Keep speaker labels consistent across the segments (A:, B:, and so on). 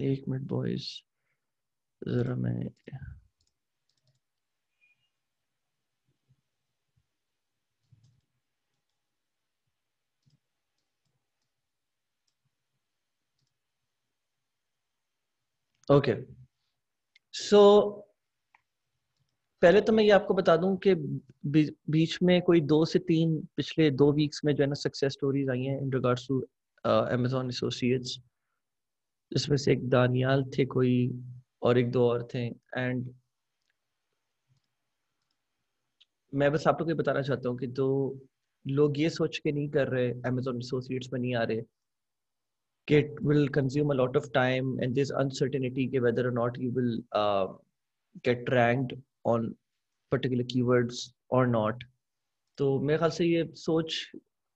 A: एक minute boys जरा मैं okay so पहले तो मैं ये आपको बता दूं कि बीच में कोई दो से तीन पिछले दो वीक्स में जो है ना सक्सेस स्टोरीज आई हैं in regards to Amazon associates जिसमें से एक दानियाल थे कोई और एक दो और थे एंड मैं बस आप लोग ये बताना चाहता हूँ कि तो लोग ये सोच के नहीं कर रहे अमेजोन एसोसिएट्स में नहीं आ रहे कि it will consume a lot of time and this uncertainty के whether not you will uh, get ranked on particular keywords और नॉट तो मेरे ख्याल से ये सोच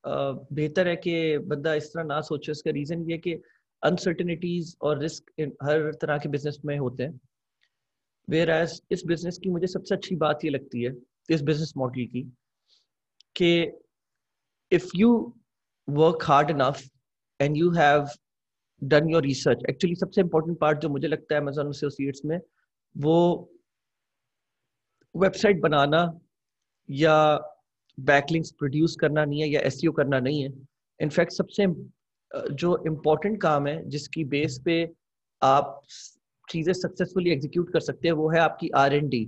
A: बेहतर है कि बंदा इस तरह ना सोचे इसका रीज़न ये कि अनसर्टनिटीज़ और रिस्क हर तरह के बिजनेस में होते हैं वेर एज इस बिजनेस की मुझे सबसे अच्छी बात ये लगती है इस बिजनेस मॉडल की कि if you work hard enough and you have done your research actually सबसे इम्पोर्टेंट पार्ट जो मुझे लगता है अमेजोन एसोसिएट्स में वो वेबसाइट बनाना या बैकलिंक्स प्रोड्यूस करना नहीं है या एस e करना नहीं है इनफैक्ट सबसे जो इम्पोर्टेंट काम है जिसकी बेस पे आप चीज़ें सक्सेसफुली एग्जीक्यूट कर सकते हैं वो है आपकी R and D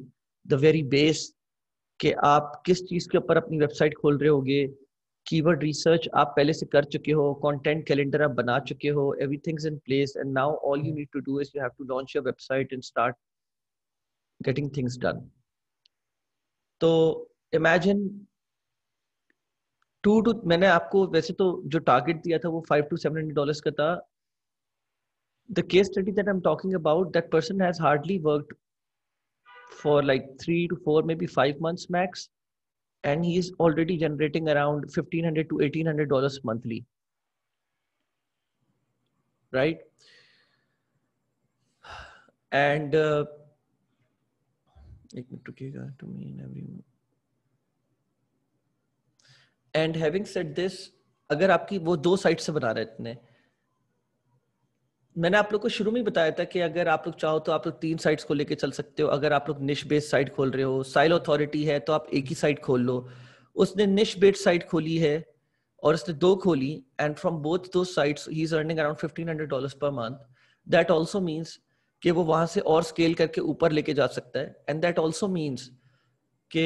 A: the very base कि आप किस चीज़ के ऊपर अपनी वेबसाइट खोल रहे होगे कीवर्ड रिसर्च आप पहले से कर चुके हो कंटेंट कैलेंडर आप बना चुके हो everything's in place and now all you need to do is you have to launch your website and start getting things done तो इमेजिन टू टू मैंने आपको वैसे तो जो टारगेट दिया था वो five to seven hundred dollar का था the case study that I am talking about that person has hardly work for like three to four maybe five months max and he is already generating around fifteen hundred to eighteen hundred dollar monthly right and एक minute रुकिएगा to me in every and having said this अगर आपकी वो दो side से बना रहे इतने मैंने आप लोग को शुरू में बताया था कि अगर आप लोग चाहो तो आप लोग तीन साइट्स को लेके चल सकते हो अगर आप लोग निश बेस्ड साइट खोल रहे हो साइल अथॉरिटी है तो आप एक ही साइट खोल लो उसने निश बेस्ड साइट खोली है और उसने दो खोली एंड फ्रॉम बोथ दो sites he is earning around 1500 dollars per month that also means कि वो वहां से और स्केल करके ऊपर लेके जा सकता है एंड दैट ऑल्सो मीन्स के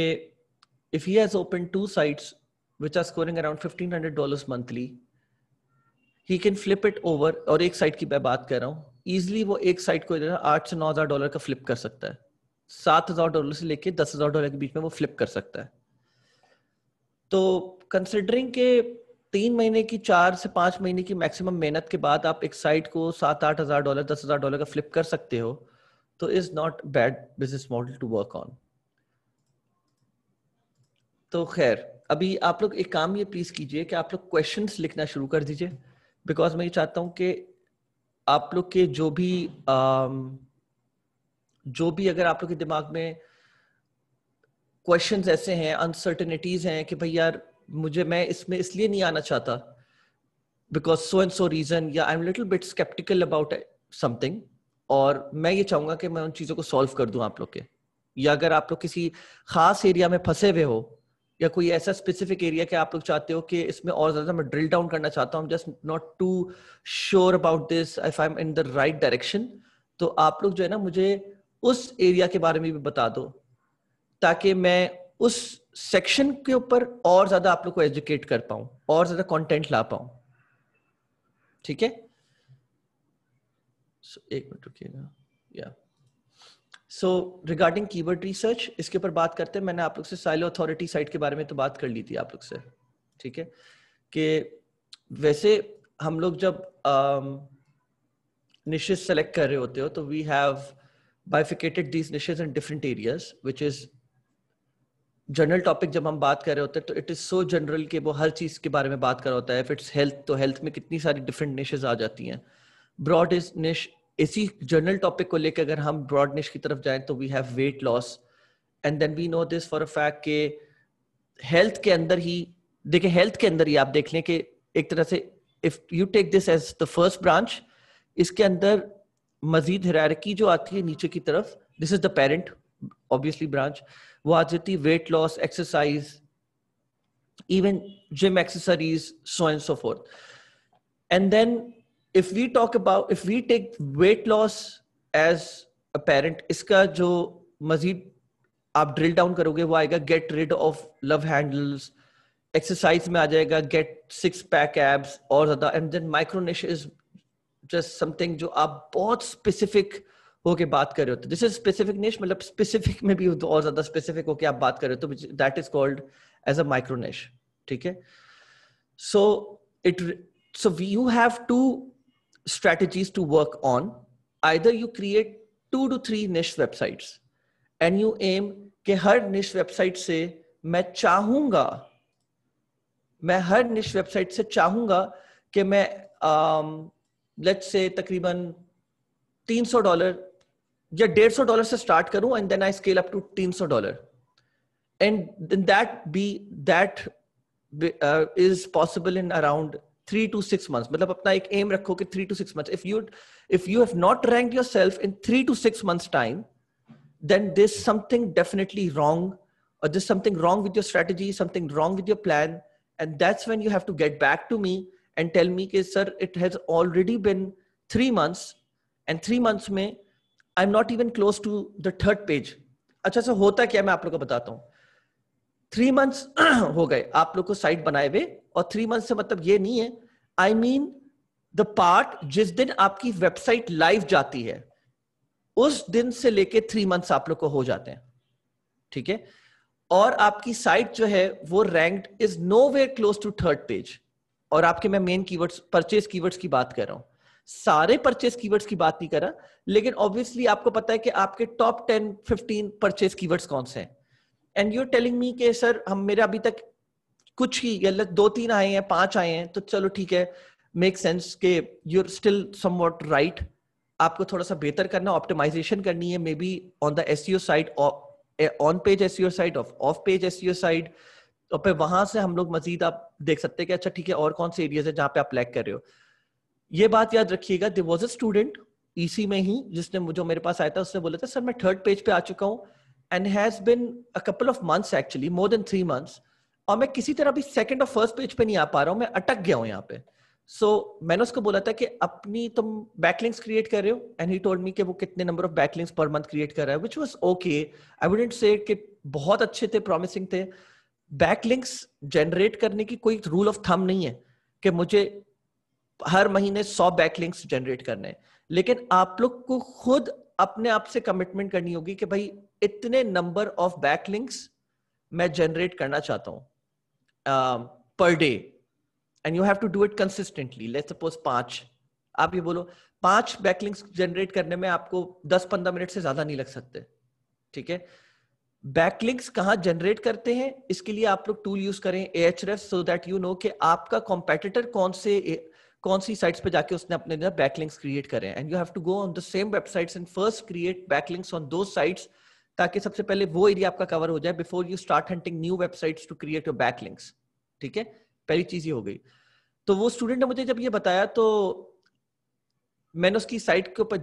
A: if he has open two sites which are scoring around fifteen hundred dollar monthly he can flip it over और एक साइट की मैं बात कर रहा हूँ ईजिली वो एक साइट को आठ से नौ हजार डॉलर का फ्लिप कर सकता है सात हजार डॉलर से लेके दस हजार डॉलर के बीच में वो फ्लिप कर सकता है तो कंसिडरिंग के तीन महीने की चार से पांच महीने की मैक्सिमम मेहनत के बाद आप एक साइट को सात आठ हजार डॉलर दस हजार डॉलर का फ्लिप कर सकते हो तो is not bad business model to work on तो खैर अभी आप लोग एक काम ये प्लीज कीजिए कि आप लोग क्वेश्चन लिखना शुरू कर दीजिए बिकॉज मैं ये चाहता हूं कि आप लोग के जो भी um, जो भी अगर आप लोग के दिमाग में क्वेश्चंस ऐसे हैं अनसर्टेनिटीज हैं कि भाई यार मुझे मैं इसमें इसलिए नहीं आना चाहता because so and so reason या I am little bit sceptical about something और मैं ये चाहूंगा कि मैं उन चीजों को सॉल्व कर दूं आप लोग के या अगर आप लोग किसी खास एरिया में फंसे हुए हो या कोई ऐसा स्पेसिफिक एरिया के आप लोग चाहते हो कि इसमें और ज्यादा मैं ड्रिल डाउन करना चाहता हूँ just not too sure about this if I am in the right direction तो आप लोग जो है ना मुझे उस एरिया के बारे में भी बता दो ताकि मैं उस सेक्शन के ऊपर और ज्यादा आप लोग को एजुकेट कर पाऊं और ज्यादा कंटेंट ला पाऊं ठीक है so, एक मिनट रुकिएगा या सो रिगार्डिंग कीवर्ड रिसर्च इसके ऊपर बात करते हैं मैंने आप लोग से साइलो अथॉरिटी साइट के बारे में तो बात कर ली थी आप लोग से ठीक है कि वैसे हम लोग जब निशेज um, सेलेक्ट कर रहे होते हो तो we have bifurcated these niches in different areas which is general topic जब हम बात कर रहे होते हैं तो इट इज सो जनरल कि वो हर चीज के बारे में बात कर रहा होता है इफ इट्स हेल्थ तो हेल्थ में कितनी सारी डिफरेंट निशेज आ जाती हैं ब्रॉड इज निश इसी जनरल टॉपिक को लेकर अगर हम ब्रॉड निश की तरफ जाएं तो we have weight loss and then we know this for a fact के हेल्थ के अंदर ही देखिए हेल्थ के अंदर ही आप देख लें कि एक तरह से if you take this as the first branch इसके अंदर मजीद हरारकी जो आती है नीचे की तरफ this is the parent obviously branch Vajati weight loss exercise, even gym accessories, so on and so forth. And then if we talk about, if we take weight loss as a parent, iska jo mazid aap drill down karoge, wo aega, get rid of love handles, exercise mein aega, get six pack abs, aur zada, and then micronish is just something jo aap both specific, होके बात कर रहे होते this is specific निश मतलब specific में भी तो और ज्यादा स्पेसिफिक होके आप बात कर रहे हो तो that is called as a micro niche ठीक है so it so we you have two strategies to work on either you create two to three niche website and you एम के हर निश वेबसाइट से मैं चाहूंगा मैं हर निश वेबसाइट से चाहूंगा कि मैं लेट्स um, से तकरीबन 300 डॉलर या डेढ़ सौ डॉलर से स्टार्ट करूं and then I scale up to तीन सौ dollar and that be that is possible in around three to six month मतलब अपना एक एम रखो कि three to six month if you if you have not rank yourself in three to six month time then this something definitely wrong और this something wrong with your strategy something wrong with your plan and that's when you have to get back to me and tell me कि sir it has already been three months and three months में I am not even close to the third page अच्छा sir होता क्या मैं आप लोग को बताता हूँ थ्री मंथ्स हो गए आप लोग को साइट बनाए हुए और थ्री मंथ्स से मतलब ये नहीं है आई मीन द पार्ट जिस दिन आपकी वेबसाइट लाइव जाती है उस दिन से लेके थ्री मंथ्स आप लोग को हो जाते हैं ठीक है और आपकी साइट जो है वो ranked is nowhere close to third page और आपके मैं मेन कीवर्ड्स परचेज कीवर्ड्स की बात कर रहा हूं सारे परचेस कीवर्ड्स की बात नहीं करा लेकिन ऑब्वियसली आपको पता है कि आपके top ten fifteen purchase keywords कौन से हैं एंड यू टेलिंग मी के सर हम मेरे अभी तक कुछ ही गलत दो तीन आए हैं पांच आए हैं तो चलो ठीक है मेक सेंस के you are still what right आपको थोड़ा सा बेहतर करना ऑप्टिमाइजेशन करनी है maybe on the S C O side on page S C O side off off page S C O side और फिर वहां से हम लोग मजीद आप देख सकते हैं कि अच्छा ठीक है और कौन से एरियाज है जहां पे आप लैक कर रहे हो ये बात याद रखिएगा दे वॉज अ स्टूडेंट ईसी में ही जिसने जो मेरे पास आया था उसने बोला था सर मैं थर्ड पेज पे आ चुका हूँ and has been a couple of months actually more than three months और मैं किसी तरह भी सेकंड और फर्स्ट पेज पे नहीं आ पा रहा हूँ मैं अटक गया हूँ यहाँ पे सो so, मैंने उसको बोला था कि अपनी तुम बैकलिंग्स क्रिएट कर रहे हो एंड ही टोल्ड मी कि वो कितने number of backlinks per month create कर रहा है which was okay I wouldn't say कि बहुत अच्छे थे प्रॉमिसिंग थे बैकलिंक्स जनरेट करने की कोई रूल ऑफ थम नहीं है कि मुझे हर महीने सौ बैकलिंक्स जनरेट करने लेकिन आप लोग को खुद अपने आप से कमिटमेंट करनी होगी कि भाई इतने नंबर ऑफ बैकलिंक्स मैं जनरेट करना चाहता हूं per day and you have to do it consistently let's suppose पांच आप ये बोलो पांच बैकलिंक्स जनरेट करने में आपको दस पंद्रह मिनट से ज्यादा नहीं लग सकते ठीक है बैकलिंक्स कहाँ जनरेट करते हैं इसके लिए आप लोग टूल यूज करें A H so that you know कि आपका कॉम्पेटिटर कौन से कौन सी साइट्स पे जाके उसने अपने अंदर बैकलिंक्स क्रिएट करे and you have to go on the same websites and first create backlinks on those sites ताकि सबसे पहले वो एरिया आपका कवर हो जाए before you start hunting new websites to create your backlinks ठीक है पहली चीज ये हो गई तो वो स्टूडेंट ने मुझे जब ये बताया तो मैंने उसकी साइट के ऊपर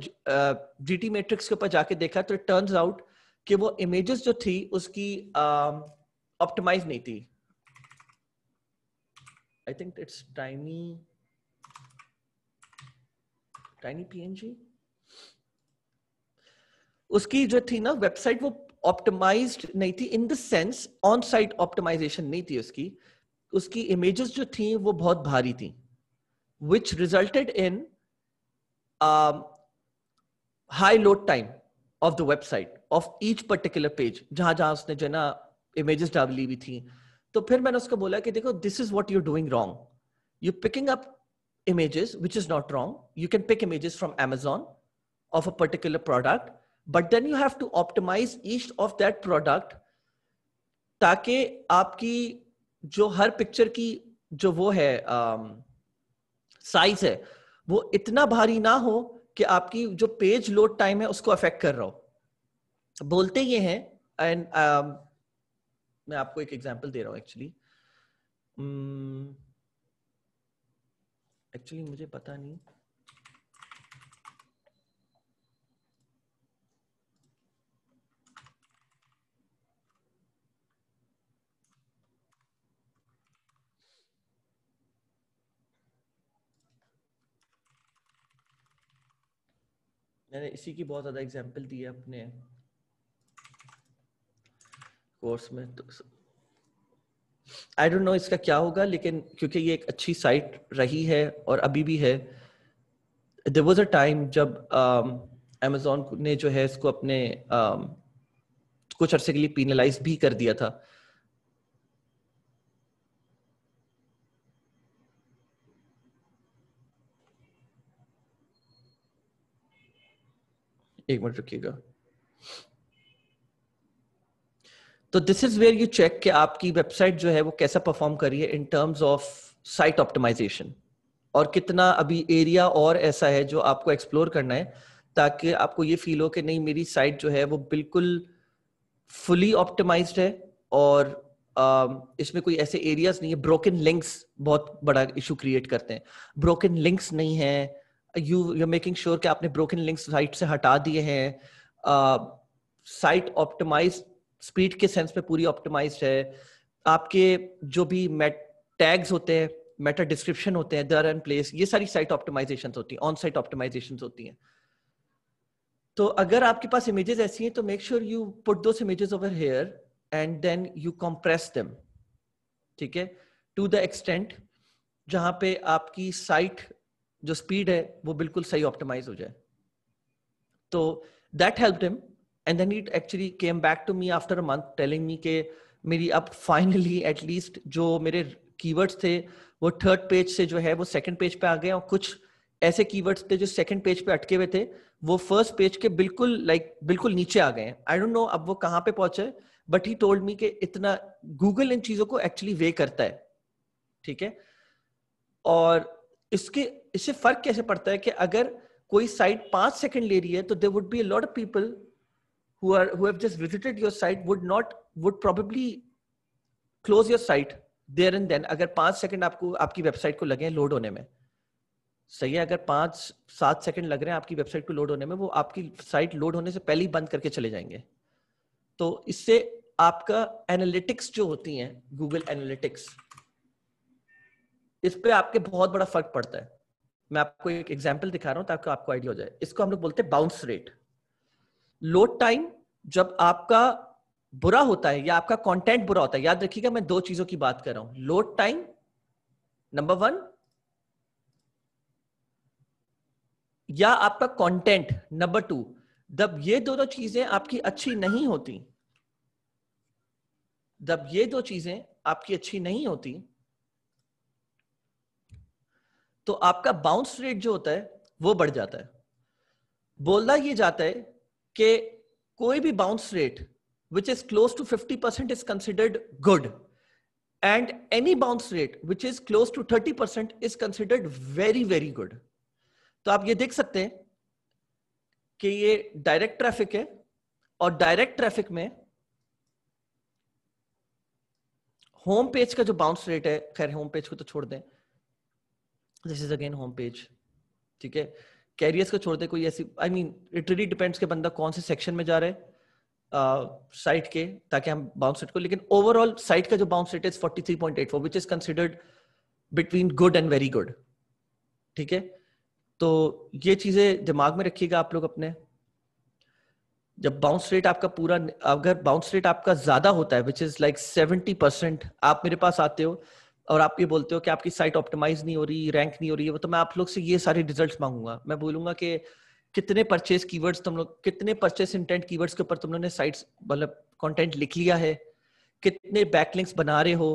A: जी टी मेट्रिक्स के ऊपर जाके देखा तो इट टर्न्स आउट कि वो इमेजेस जो थी उसकी ऑप्टिमाइज uh, नहीं थी आई थिंक इट्स टाइमी टाइनी पीएनजी उसकी जो थी ना वेबसाइट वो ऑप्टिमाइज्ड नहीं थी in the sense on site optimisation नहीं थी उसकी उसकी इमेजेस जो थी वो बहुत भारी थी which resulted in high load time of the website of each particular page जहां जहां उसने जो है ना इमेजेस डाली हुई थी तो फिर मैंने उसको बोला कि देखो this is what you're doing wrong you picking up images, which is not wrong. You can pick images from Amazon of a particular product, but then you have to optimize each of that product taake aapki jo har picture ki jo wo hai um, size hai wo itna bhari na ho ki aapki jo page load time hai usko affect kar raha ho bolte ye hain and um, मैं आपको एक example दे रहा हूँ actually actually मुझे पता नहीं मैंने इसी की बहुत ज़्यादा एग्जाम्पल दी है अपने कोर्स में तो आई डोंट नो इसका क्या होगा लेकिन क्योंकि ये एक अच्छी साइट रही है और अभी भी है देर वॉज अ टाइम जब अमेजोन um, ने जो है इसको अपने um, कुछ अरसे के लिए पीनलाइज भी कर दिया था एक मिनट रुकिएगा तो this is where you check कि आपकी वेबसाइट जो है वो कैसा परफॉर्म कर रही है in terms of site optimisation और कितना अभी एरिया और ऐसा है जो आपको एक्सप्लोर करना है ताकि आपको ये फील हो कि नहीं मेरी साइट जो है वो बिल्कुल फुली ऑप्टिमाइज्ड है और um, इसमें कोई ऐसे एरियाज नहीं है ब्रोकन लिंक्स बहुत बड़ा इशू क्रिएट करते हैं ब्रोकन लिंक्स नहीं है यू यू मेकिंग श्योर कि आपने ब्रोकन लिंक्स साइट से हटा दिए हैं साइट uh, ऑप्टिमाइज स्पीड के सेंस में पूरी ऑप्टिमाइज है आपके जो भी टैग्स होते हैं मेटा डिस्क्रिप्शन होते हैं दर एंड प्लेस ये सारी साइट ऑप्टिमाइजेशन होती है ऑन साइट ऑप्टिमाइजेशन होती हैं तो अगर आपके पास इमेजेस ऐसी हैं तो make sure you put those images over here and then you compress them ठीक है टू द एक्सटेंट जहां पे आपकी साइट जो स्पीड है वो बिल्कुल सही ऑप्टिमाइज हो जाए तो that help him and then it actually came back to me after a month telling me कि मेरी अब फाइनली एटलीस्ट जो मेरे keywords थे वो थर्ड पेज से जो है वो सेकंड पेज पे आ गए और कुछ ऐसे कीवर्ड्स थे जो सेकंड पेज पे अटके हुए थे वो फर्स्ट पेज के बिल्कुल लाइक like, बिल्कुल नीचे आ गए आई डोंट नो अब वो कहाँ पे पहुंचे बट ही टोल्ड मी कि इतना गूगल इन चीजों को एक्चुअली वे करता है ठीक है और इसके इससे फर्क कैसे पड़ता है कि अगर कोई साइट पांच सेकंड ले रही है तो they would be a lot of people who are who have just visited your site would not would probably close your site there and then agar 5 second aapko aapki website ko lage load hone mein सही है अगर पांच सात second लग रहे हैं आपकी website को लोड होने में वो आपकी साइट लोड होने से पहले ही बंद करके चले जाएंगे तो इससे आपका एनालिटिक्स जो होती हैं गूगल एनालिटिक्स इस पे आपके बहुत बड़ा फर्क पड़ता है मैं आपको एक एग्जांपल दिखा रहा हूं ताकि आपको आइडिया हो जाए इसको हम लोग बोलते हैं बाउंस रेट लोड टाइम जब आपका बुरा होता है या आपका कंटेंट बुरा होता है याद रखिएगा मैं दो चीजों की बात कर रहा हूं लोड टाइम नंबर वन या आपका कंटेंट नंबर टू जब ये दोनों चीजें आपकी अच्छी नहीं होती जब ये दो चीजें आपकी अच्छी नहीं होती तो आपका बाउंस रेट जो होता है वो बढ़ जाता है बोलना ये जाता है कि कोई भी bounce rate which is close to fifty percent is considered good and any bounce rate which is close to thirty percent is considered very very good तो आप ये देख सकते हैं कि ये डायरेक्ट ट्रैफिक है और डायरेक्ट ट्रैफिक में होम पेज का जो बाउंस रेट है खैर होम पेज को तो छोड़ दें this is again home page ठीक है कैरियर्स को छोड़ते कोई ऐसी I mean it really depends के बंदा कौन से सेक्शन में जा रहा है साइट uh, के ताकि हम बाउंस रेट को लेकिन ओवरऑल साइट का जो bounce rate is 43.84 which is considered between good and very good ठीक है तो ये चीजें दिमाग में रखिएगा आप लोग अपने जब बाउंस रेट आपका पूरा अगर बाउंस रेट आपका ज्यादा होता है which is like seventy percent आप मेरे पास आते हो और आप ये बोलते हो कि आपकी साइट ऑप्टिमाइज नहीं हो रही रैंक नहीं हो रही है तो मैं आप लोग से ये सारे रिजल्ट मांगूंगा मैं बोलूंगा कि कितने परचेज कीवर्ड्स तुम लोग कितने परचेज इंटेंट कीवर्ड्स के ऊपर तुम लोग ने साइट मतलब कंटेंट लिख लिया है कितने बैकलिंक्स बना रहे हो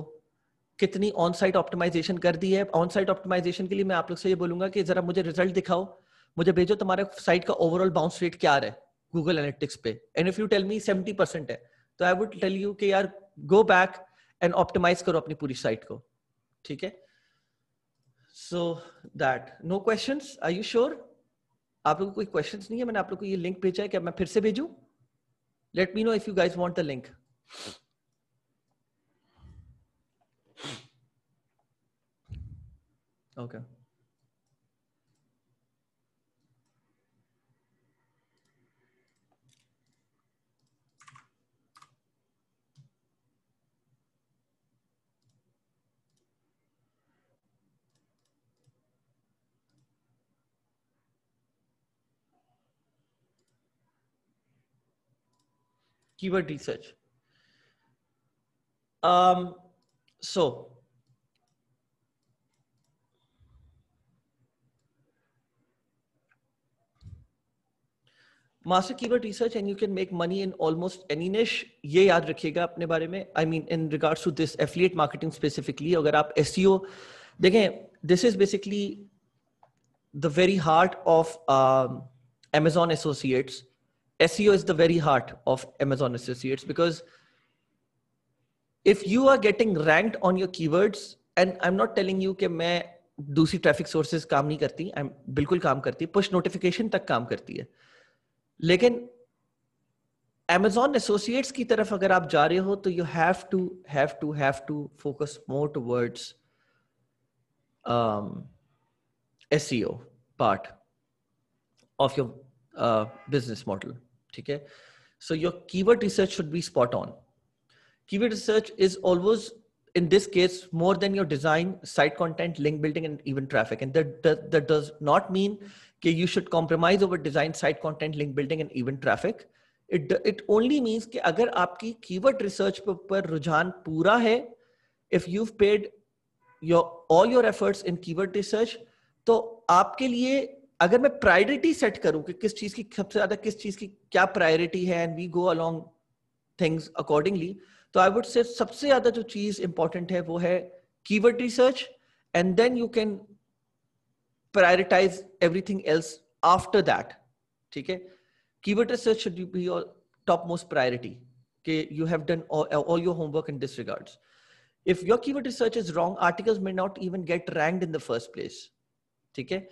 A: कितनी ऑन साइट ऑप्टिमाइजेशन कर दी है ऑन साइट ऑप्टिमाइजेशन के लिए मैं आप लोग से ये बोलूंगा कि जरा मुझे रिजल्ट दिखाओ मुझे भेजो तुम्हारे साइट का ओवरऑल बाउंस रेट क्या है गूगल एनेटिक्स पे and if you tell me seventy percent है तो आई वुड टेल यू कि यार गो बैक एंड ऑप्टिमाइज करो अपनी पूरी साइट को ठीक है so that no question are you sure आप लोग को कोई क्वेश्चन नहीं है मैंने आप लोग को ये लिंक भेजा है क्या मैं फिर से भेजू let me know if you guys want the link okay okay. keyword research. Um, so master keyword research and you can make money in almost any niche ये याद रखिएगा अपने बारे में I mean in regards to this affiliate marketing specifically अगर आप S e देखें this is basically the very heart of Amazon associates SEO is the very heart of Amazon Associates because if you are getting ranked on your keywords, and I'm not telling you that I do see traffic sources, kaam nahi I'm bilkul kaam karti, push notification tak kaam karti hai. Amazon Associates ki taraf agar aap ja you have to, have to, have to focus more towards um, SEO part of your uh, business model. ठीक है so your keyword research should be spot on keyword research is always in this case more than your design site content link building and even traffic and does not mean कि you should compromise over design site content link building and even traffic it it only means कि अगर आपकी keyword research पर रुझान पूरा है if you paid your all your efforts in keyword research तो आपके लिए अगर मैं प्रायोरिटी सेट करूं कि किस चीज की सबसे ज्यादा किस चीज की क्या प्रायोरिटी है and we go along things accordingly तो आई वुड से सबसे ज्यादा जो चीज इंपॉर्टेंट है वो है keyword research and then you can prioritise everything else after that ठीक है keyword research should be your top most priority कि you have done all your homework in this regards if your keyword research is wrong articles may not even get get in the first place ठीक है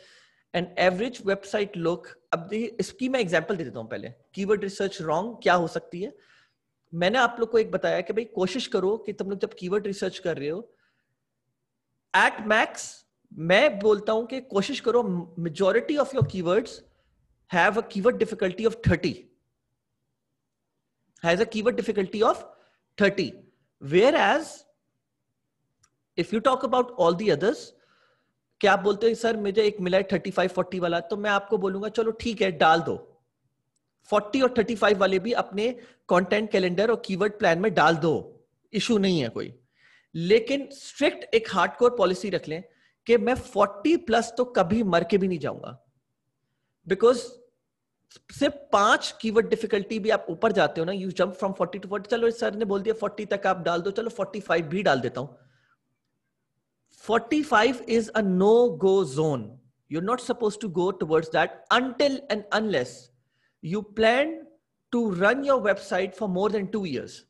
A: an average website look अब देखिए इसकी मैं example दे देता हूँ पहले कीवर्ड रिसर्च रॉन्ग क्या हो सकती है मैंने आप लोग को एक बताया कि भाई कोशिश करो कि तुम लोग जब कीवर्ड रिसर्च कर रहे हो एट मैक्स मैं बोलता हूं कि कोशिश करो majority of your keywords have a keyword difficulty of thirty has a keyword difficulty of thirty whereas if you talk about all the others कि आप बोलते हो सर मुझे एक मिला है थर्टी फाइव फोर्टी वाला तो मैं आपको बोलूंगा चलो ठीक है डाल दो फोर्टी और थर्टी फाइव वाले भी अपने कॉन्टेंट कैलेंडर और कीवर्ड प्लान में डाल दो इशू नहीं है कोई लेकिन स्ट्रिक्ट एक हार्ड कोर पॉलिसी रख लें कि मैं फोर्टी प्लस तो कभी मर के भी नहीं जाऊंगा बिकॉज सिर्फ पांच कीवर्ड डिफिकल्टी भी आप ऊपर जाते हो ना you jump from forty to forty चलो सर ने बोल दिया फोर्टी तक आप डाल दो चलो फोर्टी फाइव भी डाल देता हूं 45 is a no go zone. You're not supposed to go towards that until and unless you plan to run your website for more than two years.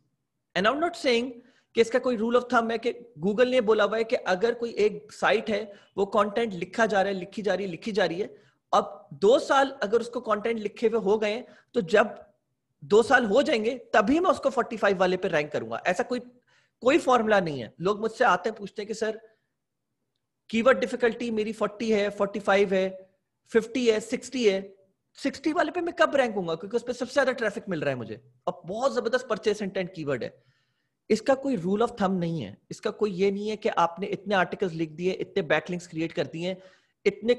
A: And I'm not saying कि इसका कोई rule of thumb है कि Google ने बोला हुआ है कि अगर कोई एक साइट है वो कंटेंट लिखा जा रहा है लिखी जा रही है लिखी जा रही है अब दो साल अगर उसको कंटेंट लिखे हुए हो गए तो जब दो साल हो जाएंगे तभी मैं उसको 45 वाले पे रैंक करूंगा ऐसा कोई कोई फॉर्मूला नहीं है लोग मुझसे आते हैं पूछते हैं कि सर कीवर्ड डिफिकल्टी मेरी 40 है 45 है 50 है 60 है 60 वाले पे मैं कब रैंक हूँ क्योंकि उस पर सबसे ज्यादा ट्रैफिक मिल रहा है मुझे और बहुत जबरदस्त परचेस इंटेंट कीवर्ड है इसका कोई रूल ऑफ थम नहीं है इसका कोई ये नहीं है कि आपने इतने आर्टिकल्स लिख दिए इतने बैकलिंग्स क्रिएट कर दिए इतने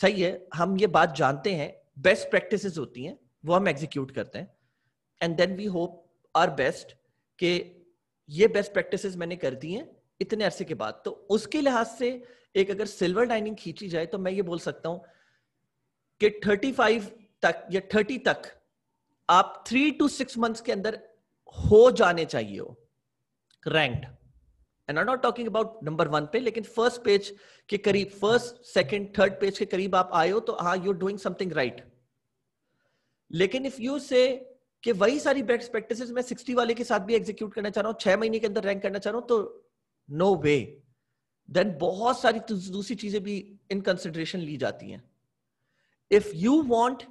A: सही है हम ये बात जानते हैं बेस्ट प्रैक्टिस होती हैं वो हम एग्जीक्यूट करते हैं and then we hope our best के ये बेस्ट प्रैक्टिस मैंने कर दी हैं इतने अरसे के बाद तो उसके लिहाज से एक अगर सिल्वर लाइनिंग खींची जाए तो मैं ये बोल सकता हूं कि 35 तक या 30 तक आप थ्री टू सिक्स मंथ्स के अंदर हो जाने चाहिए हो ranked and I not talking about number one पे लेकिन फर्स्ट पेज के करीब फर्स्ट सेकंड थर्ड पेज के करीब आप आए हो तो हा यू डूइंग समथिंग राइट लेकिन इफ यू से कि वही सारी बेस्ट प्रैक्टिसेस मैं 60 वाले के साथ भी एग्जीक्यूट करना चाह रहा हूं छह महीने के अंदर रैंक करना चाह रहा हूं तो नो वे देन बहुत सारी दूसरी चीजें भी इन कंसिडरेशन ली जाती हैं इफ यू वॉन्ट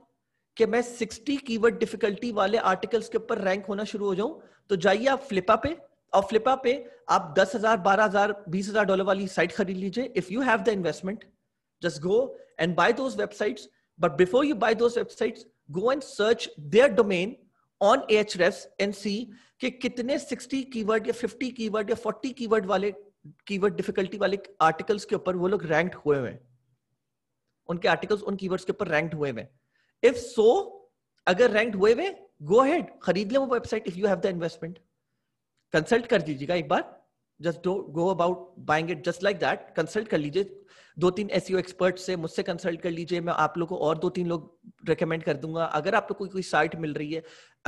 A: कि मैं 60 कीवर्ड डिफिकल्टी वाले आर्टिकल्स के ऊपर रैंक होना शुरू हो जाऊं तो जाइए आप फ्लिपा पे और फ्लिपा पे आप दस हजार बारह हजार बीस हजार डॉलर वाली साइट खरीद लीजिए if you have the investment just go and buy those websites but before you buy those websites go and search their domain on Ahrefs and see कि कितने 60 कीवर्ड या 50 कीवर्ड या 40 कीवर्ड वाले keyword difficulty वाले articles के ऊपर वो लोग रैंक्ड हुए हुए उनके आर्टिकल्स उन कीवर्ड्स के ऊपर रैंक्ड हुए हुए इफ सो अगर रैंक्ड हुए हुए गो हेड खरीद ले वो website if you have the investment consult कर दीजिएगा एक बार जस्ट डो go about buying it just like that consult कर लीजिए दो तीन एस एक्सपर्ट e से मुझसे कंसल्ट कर लीजिए मैं आप लोग को और दो तीन लोग रिकमेंड कर दूंगा अगर आप लोग कोई कोई साइट मिल रही है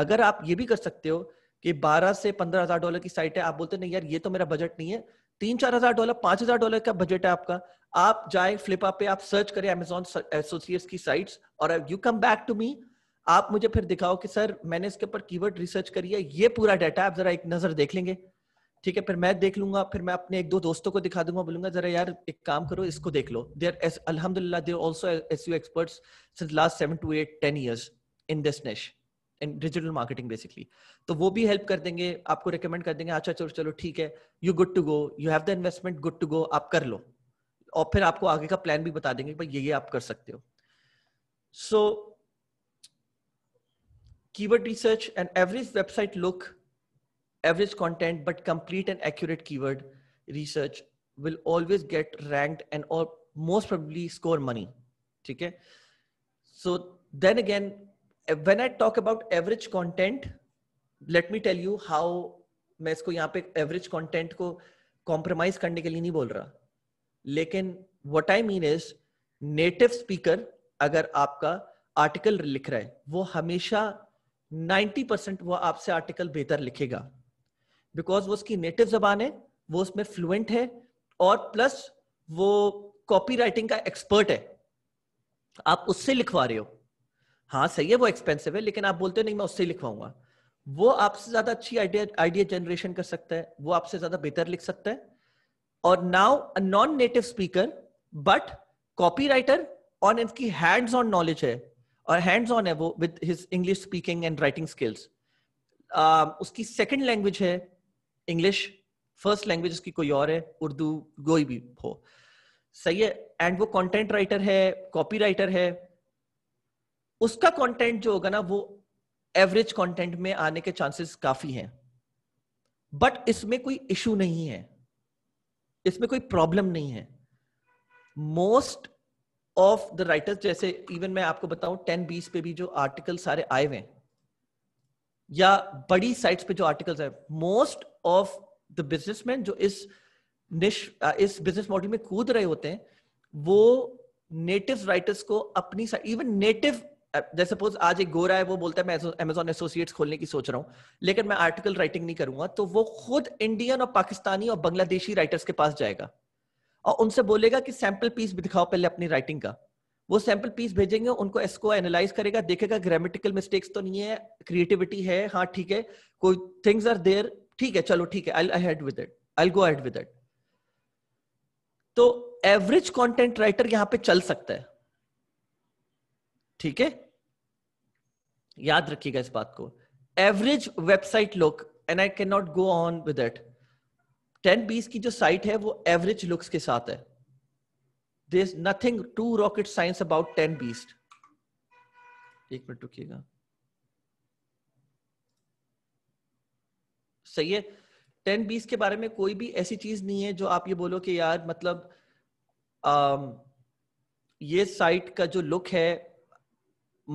A: अगर आप ये भी कर सकते हो कि 12 से 15000 डॉलर की साइट है आप बोलते नहीं यार ये तो मेरा बजट नहीं है तीन चार हजार डॉलर पांच हजार डॉलर का बजट है आपका आप जाए फ्लिपा पे आप सर्च करें अमेजोन एसोसिएट्स की साइट्स और you come back to me आप मुझे फिर दिखाओ कि सर मैंने इसके ऊपर कीवर्ड रिसर्च करी है ये पूरा डाटा आप जरा एक नजर देख लेंगे ठीक है फिर मैं देख लूंगा फिर मैं अपने एक दो दोस्तों को दिखा दूंगा बोलूंगा जरा यार एक काम करो इसको देख लो देर अलहमदुल्ला there also as you experts last seven to eight ten years in this niche digital marketing basically तो वो भी हेल्प कर देंगे आपको रिकमेंड कर देंगे अच्छा चलो चलो ठीक है you good to go you have the investment good to go आप कर लो और फिर आपको आगे का प्लान भी बता देंगे भाई ये ये आप कर सकते हो so keyword research and average website look average content but complete and accurate keyword research will always get rank and most probably score money ठीक है so then again when I talk about average content, let me tell you how मैं इसको यहाँ पे average content को compromise करने के लिए नहीं बोल रहा लेकिन what I mean is native speaker अगर आपका आर्टिकल लिख रहा है वो हमेशा 90 परसेंट वो आपसे आर्टिकल बेहतर लिखेगा बिकॉज वो उसकी नेटिव जबान है वो उसमें फ्लुएंट है और प्लस वो कॉपी राइटिंग का एक्सपर्ट है आप उससे लिखवा रहे हो हाँ सही है वो एक्सपेंसिव है लेकिन आप बोलते हो नहीं मैं उससे लिखवाऊंगा वो आपसे ज्यादा अच्छी आइडिया आइडिया जनरेशन कर सकता है वो आपसे ज्यादा बेहतर लिख सकता है और now a non native speaker but copy writer और इनकी हैंड्स ऑन नॉलेज है और हैंड्स ऑन है वो with his English speaking and writing skills उसकी सेकेंड लैंग्वेज है इंग्लिश फर्स्ट लैंग्वेज उसकी कोई और है उर्दू कोई भी हो सही है एंड वो कंटेंट राइटर है कॉपी राइटर है उसका कंटेंट जो होगा ना वो एवरेज कंटेंट में आने के चांसेस काफी हैं बट इसमें कोई इशू नहीं है इसमें कोई प्रॉब्लम नहीं है मोस्ट ऑफ द राइटर्स जैसे इवन मैं आपको बताऊं टेन बीस पे भी जो आर्टिकल सारे आए हुए या बड़ी साइट्स पे जो आर्टिकल्स है मोस्ट ऑफ द बिजनेसमैन जो इस निश इस बिजनेस मॉडल में कूद रहे होते हैं वो नेटिव राइटर्स को अपनी इवन नेटिव जैसे सपोज आज एक गोरा है वो बोलता है मैं अमेजोन एसोसिएट्स खोलने की सोच रहा हूँ लेकिन मैं आर्टिकल राइटिंग नहीं करूंगा तो वो खुद इंडियन और पाकिस्तानी और बांग्लादेशी राइटर्स के पास जाएगा और उनसे बोलेगा कि सैंपल पीस भी दिखाओ पहले अपनी राइटिंग का वो सैंपल पीस भेजेंगे उनको इसको एनालाइज करेगा देखेगा ग्रामेटिकल मिस्टेक्स तो नहीं है क्रिएटिविटी है हाँ ठीक है कोई थिंग्स आर देयर ठीक है चलो ठीक है I I head with it I go head with it तो एवरेज कंटेंट राइटर यहां पे चल सकता है ठीक है याद रखिएगा इस बात को average website look and I can not go on with ten बीस की जो साइट है वो एवरेज लुक्स के साथ है there is nothing to rocket science about ten बीस एक मिनट रुकिएगा सही है टेन बीस के बारे में कोई भी ऐसी चीज नहीं है जो आप ये बोलो कि यार मतलब आम, um, ये साइट का जो लुक है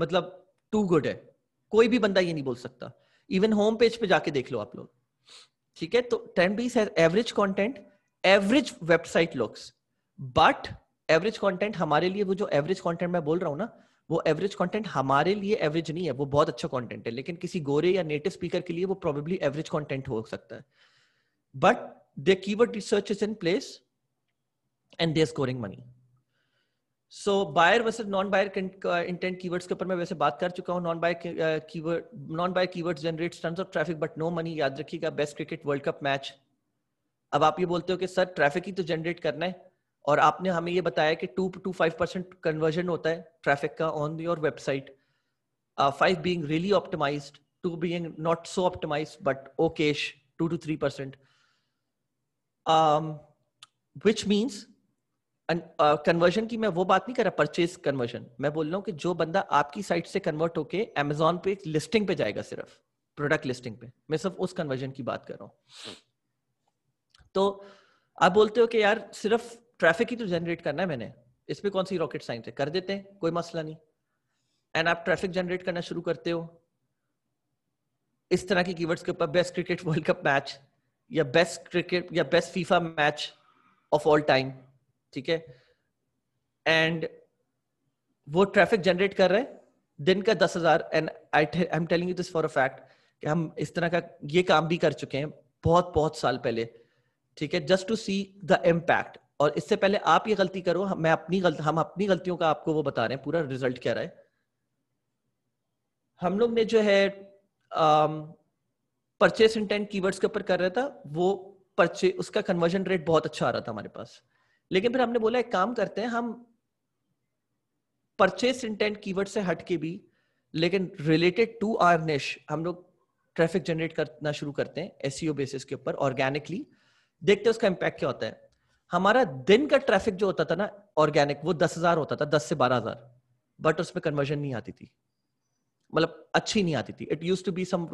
A: मतलब टू गुड है कोई भी बंदा ये नहीं बोल सकता इवन होम पेज पे जाके देख लो आप लोग ठीक है तो टेन बीस average content average website looks but average content हमारे लिए वो जो एवरेज कॉन्टेंट मैं बोल रहा हूँ ना वो एवरेज कंटेंट हमारे लिए एवरेज नहीं है वो बहुत अच्छा कंटेंट है लेकिन किसी गोरे या नेटिव स्पीकर के लिए वो प्रोबेबली एवरेज कंटेंट हो सकता है but the keyword research is in place and they scoring money so buyer वैसे नॉन बायर इंटेंट कीवर्ड्स के ऊपर मैं वैसे बात कर चुका हूँ non buyer keyword non buyer keywords generate terms of traffic but no money याद रखिएगा best cricket world cup match अब आप ये बोलते हो कि सर ट्रैफिक ही तो जनरेट करना है और आपने हमें ये बताया कि two two five percent conversion होता है ट्रैफिक का on your website five being really optimise two being not so optimise but okayish two to three percent which means conversion uh, की मैं वो बात नहीं कर रहा परचेज कन्वर्जन मैं बोल रहा हूँ कि जो बंदा आपकी साइट से कन्वर्ट होके अमेजोन पे एक लिस्टिंग पे जाएगा सिर्फ प्रोडक्ट लिस्टिंग पे मैं सिर्फ उस कन्वर्जन की बात कर रहा हूँ तो आप बोलते हो कि यार सिर्फ ट्रैफिक ही तो जनरेट करना है मैंने इसमें कौन सी रॉकेट साइंस है कर देते हैं कोई मसला नहीं एंड आप ट्रैफिक जनरेट करना शुरू करते हो इस तरह की कीवर्ड्स के ऊपर best cricket world cup match या बेस्ट क्रिकेट या best FIFA match of all time ठीक है एंड वो ट्रैफिक जनरेट कर रहे हैं दिन का दस हजार and I I am telling you this for a fact कि हम इस तरह का ये काम भी कर चुके हैं बहुत बहुत साल पहले ठीक है just to see the impact और इससे पहले आप ये गलती करो मैं अपनी गलती हम अपनी गलतियों का आपको वो बता रहे हैं पूरा रिजल्ट क्या रहा है हम लोग ने जो है परचेस इंटेंट कीवर्ड्स के ऊपर कर रहा था वो परचे उसका कन्वर्जन रेट बहुत अच्छा आ रहा था हमारे पास लेकिन फिर हमने बोला एक काम करते हैं हम परचेस इंटेंट कीवर्ड से हट के भी लेकिन रिलेटेड टू आर निश हम लोग ट्रैफिक जनरेट करना शुरू करते हैं एस बेसिस e के ऊपर ऑर्गेनिकली देखते हैं उसका इम्पैक्ट क्या होता है हमारा दिन का ट्रैफिक जो होता था ना ऑर्गेनिक वो दस हजार होता था दस से बारह हजार बट उसमें कन्वर्जन नहीं आती थी मतलब अच्छी नहीं आती थी it use to be some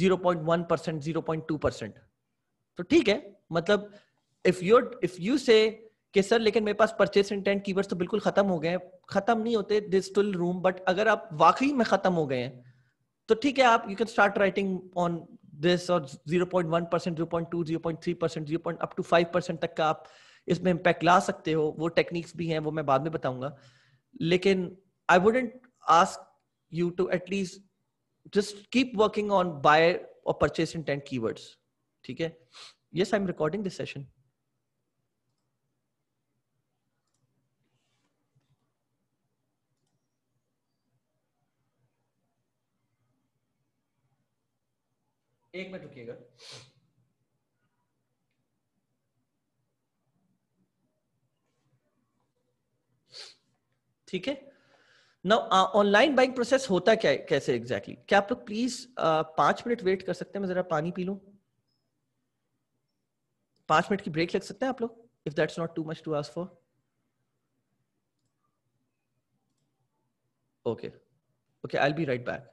A: zero point one percent zero point two percent तो ठीक है मतलब if your if you say कि सर लेकिन मेरे पास परचेस इंटेंट कीवर्ड्स तो बिल्कुल खत्म हो गए हैं खत्म नहीं होते दिस स्टिल रूम बट अगर आप वाकई में खत्म हो गए हैं तो ठीक है आप you can start writing on this और 0.1 percent zero point two zero point three percent zero point up to five percent तक का आप इसमें इम्पैक्ट ला सकते हो वो टेक्निक्स भी हैं वो मैं बाद में बताऊंगा लेकिन I wouldn't ask you to at least just keep working on buy और परचेस इंटेंट कीवर्ड्स ठीक है yes I am recording this session एक मिनट रुकिएगा ठीक है ना ऑनलाइन बाइंग प्रोसेस होता क्या कैसे एग्जैक्टली exactly? क्या आप लोग प्लीज uh, पांच मिनट वेट कर सकते हैं मैं जरा पानी पी लू पांच मिनट की ब्रेक लग सकते हैं आप लोग if that's not too much to ask for okay okay I'll be right back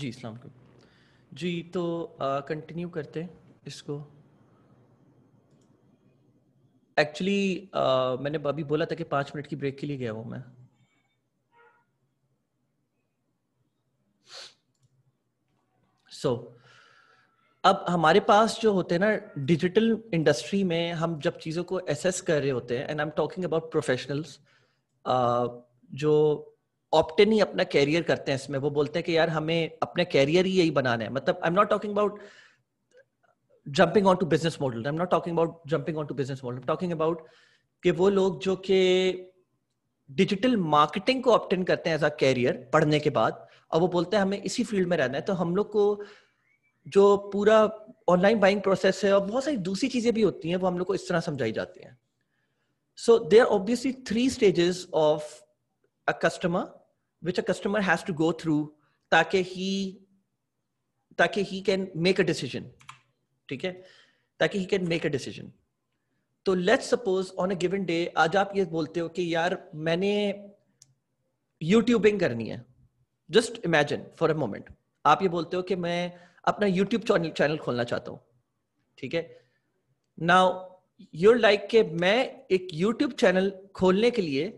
A: ji Islam ji तो कंटिन्यू करते इसको एक्चुअली मैंने अभी बोला था कि पांच मिनट की ब्रेक के लिए गया हूं मैं सो so, अब हमारे पास जो होते हैं ना डिजिटल इंडस्ट्री में हम जब चीज़ों को एसेस कर रहे होते हैं and I am talking about professionals जो ऑप्टेन ही अपना कैरियर करते हैं इसमें वो बोलते हैं कि यार हमें अपना कैरियर ही यही बनाना है मतलब I am not talking about jumping on to business model I am not talking about jumping on to business model talking about कि वो लोग जो कि डिजिटल मार्केटिंग को ऑप्टेन करते हैं एज अ कैरियर पढ़ने के बाद और वो बोलते हैं हमें इसी फील्ड में रहना है तो हम लोग को जो पूरा ऑनलाइन बाइंग प्रोसेस है और बहुत सारी दूसरी चीजें भी होती हैं वो हम लोग को इस तरह समझाई जाती हैं so they are obviously three stages of a customer which a customer has to go through ताकि he ताकि he can make a decision ठीक है ताकि he can make a decision तो let's suppose on a given day आज आप ये बोलते हो कि यार मैंने यूट्यूबिंग करनी है just imagine for a moment आप ये बोलते हो कि मैं अपना यूट्यूब चैनल खोलना चाहता हूं ठीक है नाउ यूर लाइक के मैं एक यूट्यूब चैनल खोलने के लिए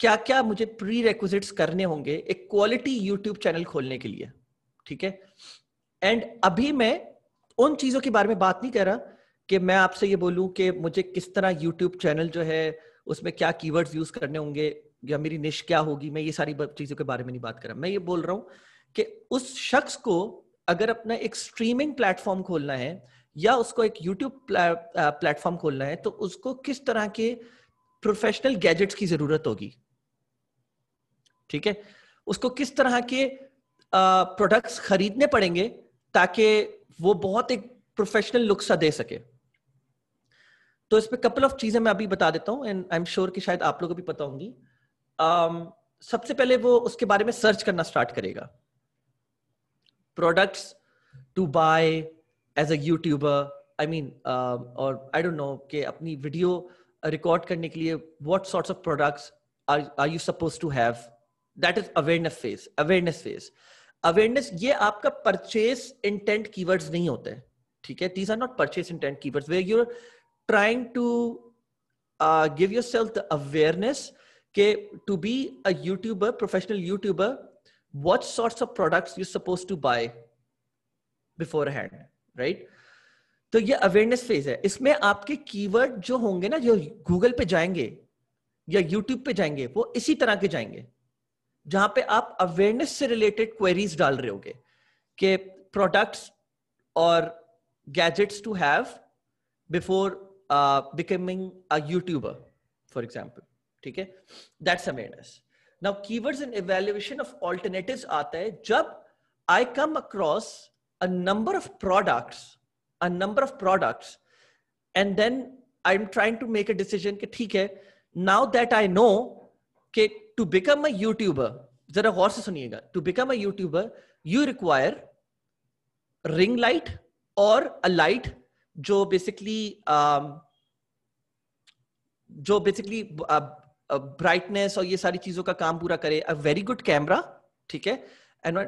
A: क्या क्या मुझे प्री रेक्विजिट करने होंगे एक क्वालिटी यूट्यूब चैनल खोलने के लिए ठीक है एंड अभी मैं उन चीजों के बारे में बात नहीं कर रहा कि मैं आपसे ये बोलूं कि मुझे किस तरह यूट्यूब चैनल जो है उसमें क्या कीवर्ड्स यूज करने होंगे या मेरी निश क्या होगी मैं ये सारी चीजों के बारे में नहीं बात कर रहा मैं ये बोल रहा हूं कि उस शख्स को अगर अपना एक स्ट्रीमिंग प्लेटफॉर्म खोलना है या उसको एक यूट्यूब प्लेटफॉर्म खोलना है तो उसको किस तरह के प्रोफेशनल गैजेट्स की जरूरत होगी ठीक है उसको किस तरह के प्रोडक्ट्स खरीदने पड़ेंगे ताकि वो बहुत एक प्रोफेशनल लुक सा दे सके तो इस पे कपल ऑफ चीजें मैं अभी बता देता हूँ एंड आई एम श्योर कि शायद आप लोगों को भी पता होंगी um, सबसे पहले वो उसके बारे में सर्च करना स्टार्ट करेगा products to buy as a YouTuber I mean और आई डोंट नो कि अपनी वीडियो रिकॉर्ड करने के लिए what sorts of products are you suppose to have that is awareness phase awareness phase awareness ये आपका परचेस इंटेंट कीवर्ड्स नहीं होते ठीक है these are not purchase intent keywords where you are trying to give yourself the awareness के to be a YouTuber professional YouTuber what sorts of products you suppose to buy beforehand right तो ये awareness phase है इसमें आपके keyword जो होंगे ना जो गूगल पे जाएंगे या यूट्यूब पे जाएंगे वो इसी तरह के जाएंगे जहां पे आप अवेयरनेस से रिलेटेड क्वेरीज डाल रहे होगे कि प्रोडक्ट्स और gadgets to have before becoming a YouTuber for example ठीक है that's awareness now keywords in evaluation of alternatives आता है जब I come across number of products a number of products and then I am trying to make a decision ki ठीक है now that I know ki to become a YouTuber जरा गौर से सुनिएगा to become a YouTuber you require ring light और अ light जो basically um, जो basically brightness uh, uh, और ये सारी चीजों का काम पूरा करे अ वेरी गुड कैमरा ठीक है एंड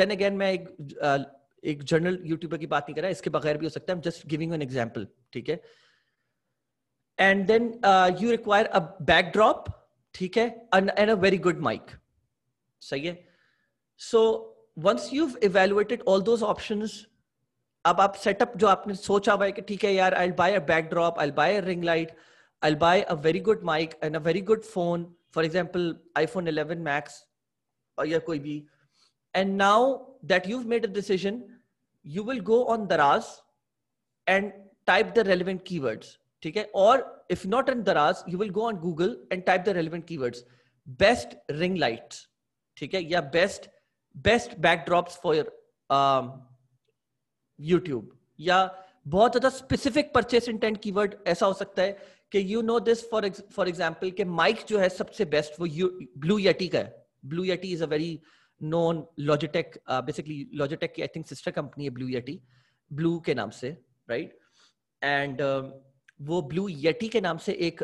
A: देन अगेन मैं एक uh, एक जनरल यूट्यूबर की बात नहीं कर रहा इसके बगैर भी हो सकता है जस्ट गिविंग एन एग्जाम्पल ठीक है and then you require a backdrop ठीक है and a very good mic सही है so once you evaluated all those option अब आप सेटअप जो आपने सोचा हुआ है कि ठीक है यार I buy a backdrop I buy a ring light I buy a very good mic and a very good phone for example iPhone 11 Max या कोई भी and now that you made a decision you will go on Daraz and type the relevant words ठीक है और if not and Daraz you will go on Google and type the relevant keywords best ring light ठीक है या best best backdrops for YouTube या बहुत ज्यादा specific purchase intent keyword ऐसा हो सकता है कि you know this for for example कि माइक जो है सबसे बेस्ट वो ब्लू यटी का है Blue Yeti is a very known Logitech basically Logitech की आई थिंक सिस्टर कंपनी है ब्लू यटी ब्लू के नाम से राइट right? एंड वो ब्लू यटी के नाम से एक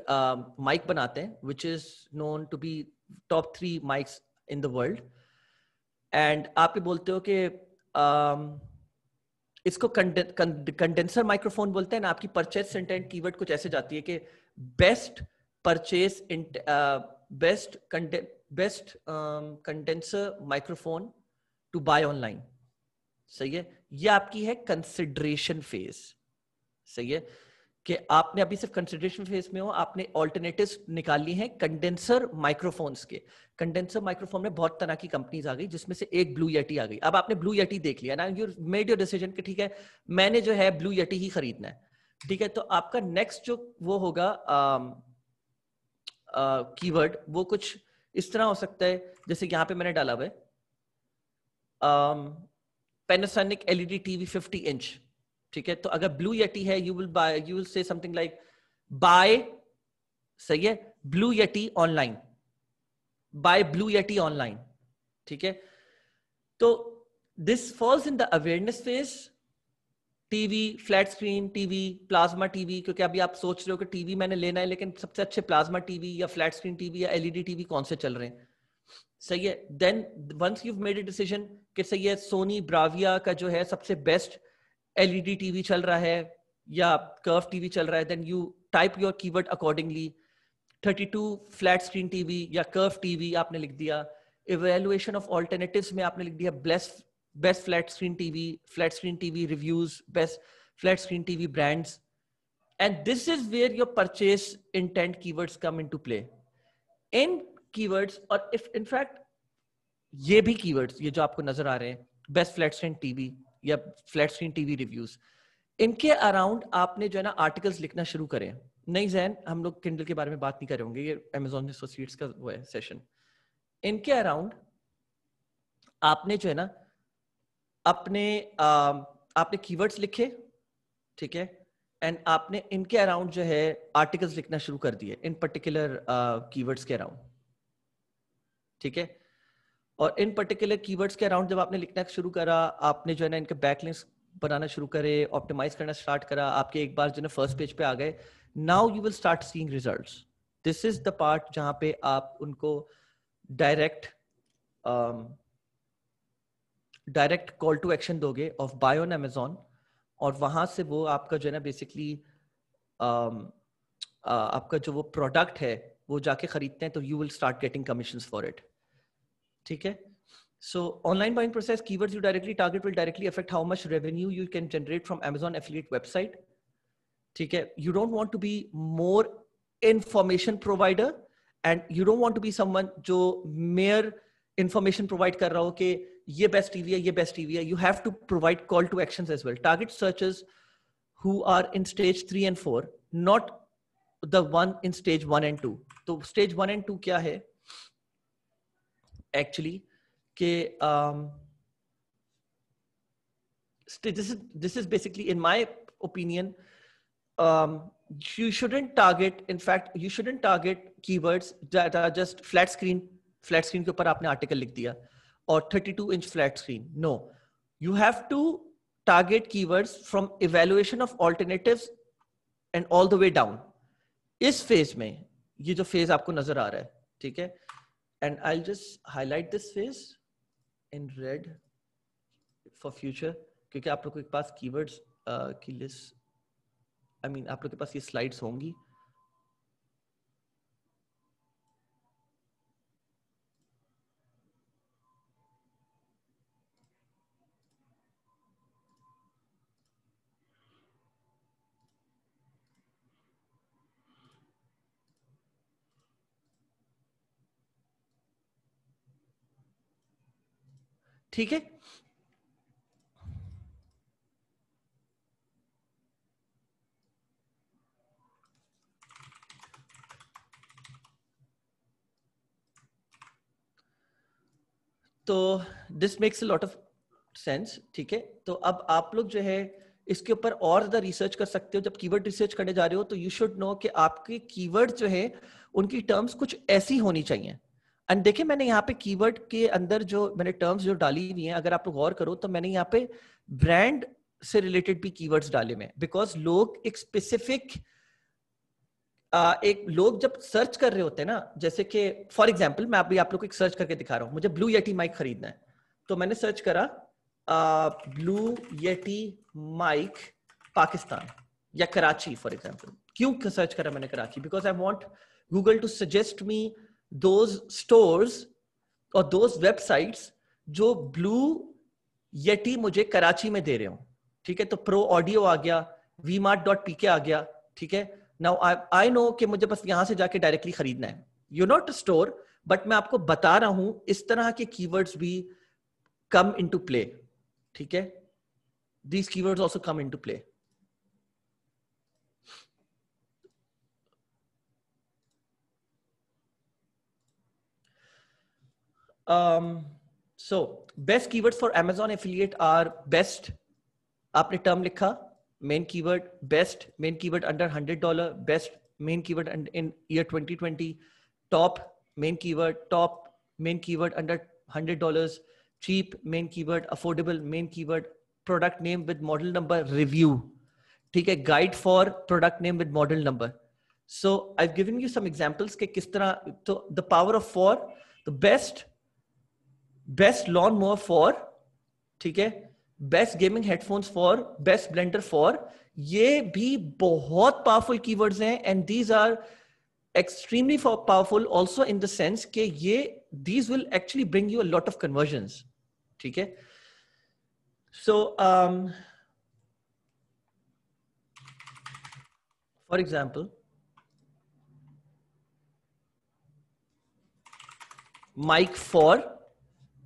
A: माइक uh, बनाते हैं which is known to be top three mics in the world and आप ये बोलते हो कि इसको कंडेंसर माइक्रोफोन बोलते हैं ना आपकी परचेज इंटेंट कीवर्ड कुछ ऐसे जाती है कि best purchase best best condenser microphone to buy online सही है ये आपकी है कंसिड्रेशन फेज सही है कि आपने अभी सिर्फ कंसिडरेशन फेज में हो आपने ऑल्टरनेटिव निकाल ली हैं कंडेंसर माइक्रोफोन्स के कंडेंसर माइक्रोफोन में बहुत तरह की कंपनीज आ गई जिसमें से एक ब्लू यटी आ गई अब आपने ब्लू यटी देख लिया ना यू मेड योर डिसीजन कि ठीक है मैंने जो है ब्लू यटी ही खरीदना है ठीक है तो आपका नेक्स्ट जो वो होगा की um, वर्ड uh, वो कुछ इस तरह हो सकता है जैसे यहाँ पे मैंने डाला हुआ है Panasonic LED TV fifty inch ठीक है तो अगर ब्लू यटी है you will buy you will say something like buy सही है Blue Yeti online buy Blue Yeti online ठीक है तो this falls in the awareness phase TV flat screen TV plasma TV क्योंकि अभी आप सोच रहे हो कि टीवी मैंने लेना है लेकिन सबसे अच्छे प्लाज्मा टीवी या फ्लैट स्क्रीन टीवी या एलईडी टीवी e कौन से चल रहे हैं सही है then once you made a decision कि सही है सोनी ब्राविया का जो है सबसे बेस्ट एलईडी टीवी e चल रहा है या कर्व टीवी चल रहा है then you type your keyword accordingly 32 flat screen TV या कर्व टीवी आपने लिख दिया इवेलुएशन ऑफ ऑल्टरनेटिव्स में आपने लिख दिया best best flat screen TV flat screen TV reviews best flat screen TV brands and this is where your purchase intent keywords come into play in keywords or और if in fact ये भी keywords ये जो आपको नजर आ रहे हैं बेस्ट फ्लैट स्क्रीन टीवी या फ्लैट स्क्रीन टीवी रिव्यूज इनके अराउंड आपने जो है ना आर्टिकल्स लिखना शुरू करें नहीं जैन हम लोग किंडल के बारे में बात नहीं कर रहे होंगे ये अमेजोन एसोसिएट्स का वो है सेशन इनके अराउंड आपने जो है ना अपने आ, आपने कीवर्ड्स लिखे ठीक है एंड आपने इनके अराउंड जो है आर्टिकल्स लिखना शुरू कर दिए इन पर्टिकुलर कीवर्ड्स के अराउंड ठीक है और इन पर्टिकुलर कीवर्ड्स के अराउंड जब आपने लिखना शुरू करा आपने जो है ना इनके बैकलिंग्स बनाना शुरू करे ऑप्टिमाइज करना स्टार्ट करा आपके एक बार जो है फर्स्ट पेज पे आ गए now you will start seeing results this is the part जहाँ पे आप उनको direct direct call to action दोगे ऑफ बाय ऑन अमेजोन और वहां से वो आपका जो है ना बेसिकली um, आपका जो वो प्रोडक्ट है वो जाके खरीदते हैं तो you will start getting commission for it ठीक है So online buying process keywords you directly target will directly affect how much revenue you can generate from Amazon affiliate website. ठीक है you don't want to be more information provider and you don't want to be someone जो mere information provide कर रहा हो कि ये best TV है ये best TV है you have to provide call to actions as well. Target searches who are in stage three and four, not the one in stage one and two. तो stage one and two क्या है? Actually के this is basically in my opinion you shouldn't target in fact you shouldn't target keywords that just flat screen flat screen के ऊपर आपने article लिख दिया और thirty two inch flat screen no you have to target keywords from evaluation of alternatives and all the way down इस phase में ये जो फेज आपको नजर आ रहा है ठीक है And I'll just highlight this phase in red for future because you have के keywords uh, की list I mean you have के पास slides होंगी ठीक है तो this makes a lot of sense ठीक है तो अब आप लोग जो है इसके ऊपर और ज्यादा रिसर्च कर सकते हो जब कीवर्ड रिसर्च करने जा रहे हो तो यू शुड नो कि आपके कीवर्ड जो है उनकी टर्म्स कुछ ऐसी होनी चाहिए અને દેખે મેને યહા પે કીવર્ડ કે અંદર જો મેને ટર્મ્સ જો ડાલી નહી હે અગર આપ લોગ गौर કરો તો મેને યહા પે બ્રાન્ડ સે રિલેટેડ ભી કીવર્ડ્સ ડાલે મે બીકોઝ લોક એક સ્પેસિફિક અ એક લોગ જબ સર્ચ કર રહે હોતે ના જૈસે કે ફોર એક્ઝામ્પલ મે અભી આપ લોગો કો એક સર્ચ કરકે દિખા રહા હું મુજે બ્લુ યટી માઇક ખરીદના હે તો મેને સર્ચ કરા a Blue Yeti mic Pakistan يا Karachi for example ક્યું સર્ચ કરા મેને Karachi because I want Google to suggest me those stores or those websites जो blue yeti मुझे कराची में दे रहे हो ठीक है तो प्रो ऑडियो आ गया वी मार्ट डॉट vmart.pk आ गया ठीक है नाउ आई आई नो कि मुझे बस यहां से जाके डायरेक्टली खरीदना है यू नॉट स्टोर बट मैं आपको बता रहा हूं इस तरह के कीवर्ड्स भी कम इनटू प्ले ठीक है these keywords also come into play um, so best keywords for amazon affiliate are best आपने टर्म लिखा main keyword best main keyword under hundred dollar best main keyword in year 2020 top main keyword top main keyword under 100 dollars cheap main keyword affordable main keyword product name with model number review theek hai guide for product name with model number so i've given you some examples ke kis tarah to the power of four the best best lawn mower for ठीक है best gaming headphones for best blender for ये भी बहुत powerful keywords हैं and these are extremely powerful also in the sense के ये these will actually bring you a lot of conversion ठीक है so for example mic for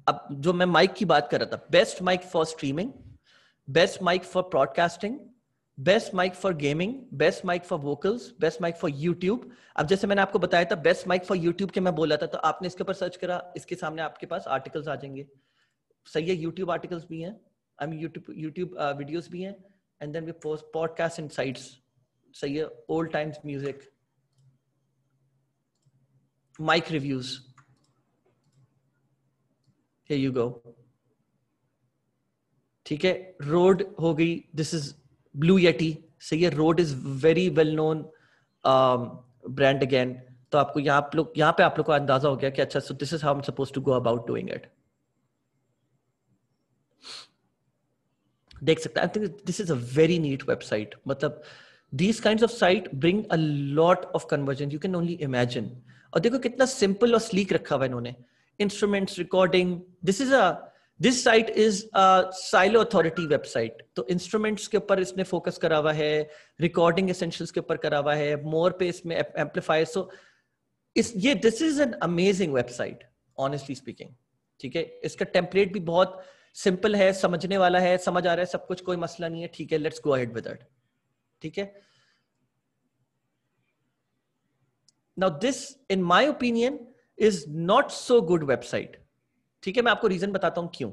A: अब जो मैं माइक की बात कर रहा था best mic for streaming best mic for broadcasting best mic for gaming best mic for vocals best mic for YouTube अब जैसे मैंने आपको बताया था बेस्ट माइक फॉर यूट्यूब के मैं बोला था तो आपने इसके ऊपर सर्च करा इसके सामने आपके पास आर्टिकल्स आ जाएंगे सही है यूट्यूब आर्टिकल्स भी हैं I mean YouTube YouTube videos भी हैं and then we post podcast and sites सही है old times music mic reviews here you go ठीक है रोड हो गई दिस इज ब्लू यटी सही है Rode is very well known brand again तो आपको यहाँ आप लोग यहाँ पे आप लोग को अंदाजा हो गया कि अच्छा so this is how am suppose to go about doing it देख सकते हैं I think this is a very neat website मतलब these kind of site bring a lot of conversion you can only imagine और देखो कितना simple और sleek रखा हुआ इन्होंने instruments recording this is a this site is silo authority website तो instruments के ऊपर इसने फोकस करा हुआ है रिकॉर्डिंग एसेंशियल्स के ऊपर करा हुआ है मोर पे इसमें एम्पलीफायर सो इस ये this is an amazing website honestly speaking ठीक है इसका टेम्पलेट भी बहुत सिंपल है समझने वाला है समझ आ रहा है सब कुछ कोई मसला नहीं है ठीक है let's go ahead with it ठीक है now this in my opinion is not so good website ठीक है मैं आपको रीजन बताता हूं क्यों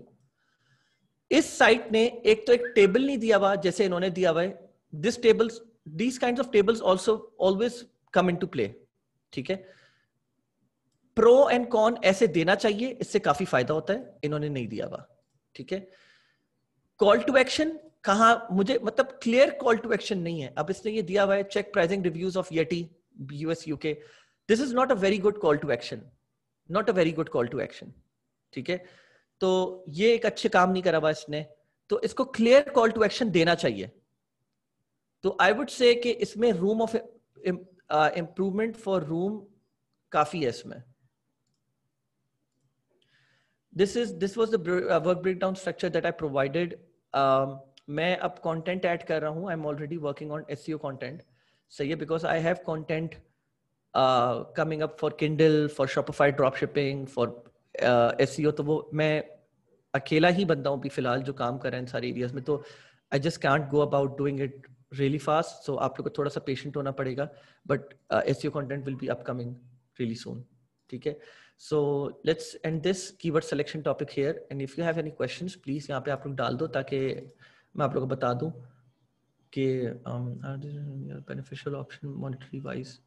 A: इस साइट ने एक तो एक टेबल नहीं दिया हुआ जैसे इन्होंने दिया हुआ है this tables these kind of tables also always come in to play ठीक है प्रो एंड कॉन ऐसे देना चाहिए इससे काफी फायदा होता है इन्होंने नहीं दिया हुआ ठीक है कॉल टू एक्शन कहा मुझे मतलब क्लियर कॉल टू एक्शन नहीं है अब इसने ये दिया हुआ है check pricing reviews of US UK this is not a very good call to action not a very good call to action ठीक है तो ये एक अच्छे काम नहीं करा हुआ इसने तो इसको क्लियर कॉल टू एक्शन देना चाहिए तो आई वुड से कि इसमें room of improvement for room काफी है इसमें दिस इज दिस वॉज दर्क break down structure that I provided मैं अब कॉन्टेंट एड कर रहा हूं I am already working on S C O content सही है because I have content coming uh, up up for Kindle, for Shopify dropshipping, for uh, SEO तो वो मैं अकेला ही बंदा हूँ भी फिलहाल जो काम कर रहे हैं सारे एरियाज में तो I just can't go about doing it really fast so आप लोग को थोड़ा सा पेशेंट होना पड़ेगा but S C O content will be upcoming really soon ठीक है so let's end this keyword selection topic here and if you have any question please यहाँ पे आप लोग डाल दो ताकि मैं आप लोग को बता दूँ कि beneficial option monetary wise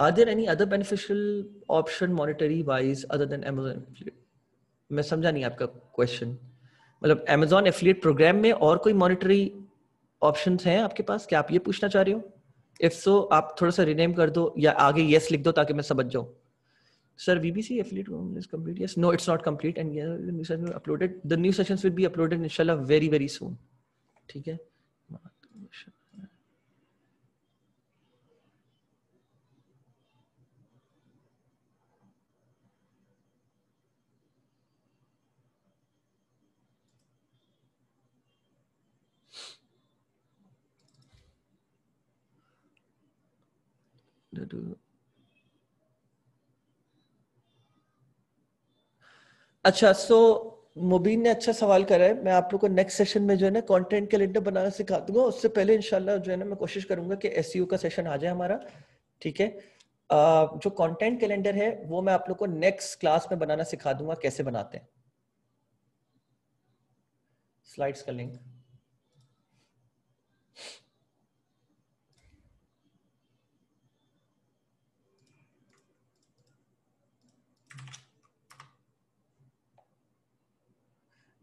A: Are there any other beneficial option monetary wise other than Amazon affiliate? मैं समझा नहीं आपका क्वेश्चन मतलब Amazon affiliate प्रोग्राम में और कोई मॉनिटरी ऑप्शन हैं आपके पास क्या आप ये पूछना चाह रहे हो इफ सो so, आप थोड़ा सा रिनेम कर दो या आगे यस लिख दो ताकि मैं समझ जाऊँ sir bbc affiliate is complete yes no it's not complete and yeah the new session uploaded the new sessions will be uploaded inshallah very very soon ठीक है अच्छा सो मुबीन ने अच्छा सवाल करा है मैं आप लोग को नेक्स्ट सेशन में जो है ना कंटेंट कैलेंडर बनाना सिखा दूंगा उससे पहले इनशाला जो है ना मैं कोशिश करूंगा कि एस e का सेशन आ जाए हमारा ठीक है uh, जो कंटेंट कैलेंडर है वो मैं आप लोग को नेक्स्ट क्लास में बनाना सिखा दूंगा कैसे बनाते हैं स्लाइड्स का link